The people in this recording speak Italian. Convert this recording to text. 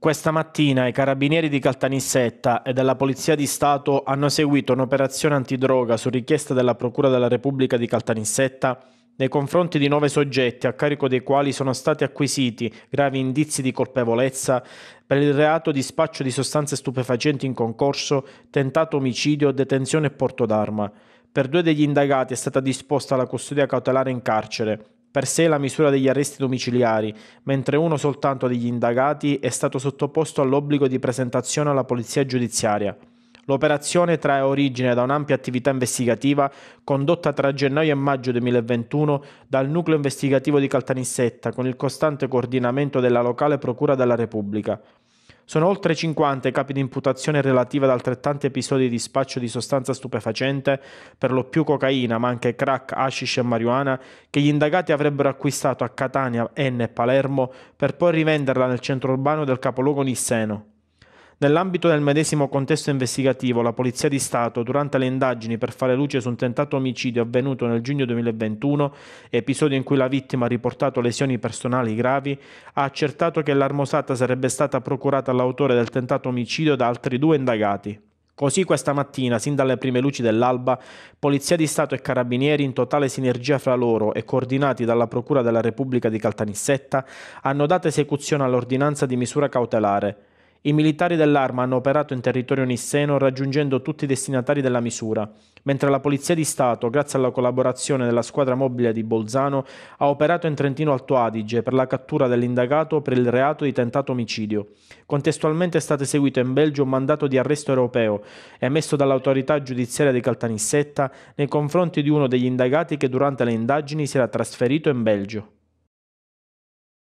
Questa mattina i carabinieri di Caltanissetta e della Polizia di Stato hanno eseguito un'operazione antidroga su richiesta della Procura della Repubblica di Caltanissetta nei confronti di nove soggetti a carico dei quali sono stati acquisiti gravi indizi di colpevolezza per il reato di spaccio di sostanze stupefacenti in concorso, tentato omicidio, detenzione e porto d'arma. Per due degli indagati è stata disposta la custodia cautelare in carcere, per sé la misura degli arresti domiciliari, mentre uno soltanto degli indagati è stato sottoposto all'obbligo di presentazione alla polizia giudiziaria. L'operazione trae origine da un'ampia attività investigativa condotta tra gennaio e maggio 2021 dal nucleo investigativo di Caltanissetta con il costante coordinamento della locale Procura della Repubblica. Sono oltre 50 i capi di imputazione relative ad altrettanti episodi di spaccio di sostanza stupefacente, per lo più cocaina, ma anche crack, hashish e marijuana, che gli indagati avrebbero acquistato a Catania, Enne e Palermo per poi rivenderla nel centro urbano del capoluogo nisseno. Nell'ambito del medesimo contesto investigativo, la Polizia di Stato, durante le indagini per fare luce su un tentato omicidio avvenuto nel giugno 2021, episodio in cui la vittima ha riportato lesioni personali gravi, ha accertato che l'armosata sarebbe stata procurata all'autore del tentato omicidio da altri due indagati, Così questa mattina, sin dalle prime luci dell'alba, Polizia di Stato e Carabinieri, in totale sinergia fra loro e coordinati dalla Procura della Repubblica di Caltanissetta, hanno dato esecuzione all'ordinanza di misura cautelare, i militari dell'arma hanno operato in territorio nisseno raggiungendo tutti i destinatari della misura, mentre la Polizia di Stato, grazie alla collaborazione della squadra mobile di Bolzano, ha operato in Trentino Alto Adige per la cattura dell'indagato per il reato di tentato omicidio. Contestualmente è stato eseguito in Belgio un mandato di arresto europeo emesso dall'autorità giudiziaria di Caltanissetta nei confronti di uno degli indagati che durante le indagini si era trasferito in Belgio.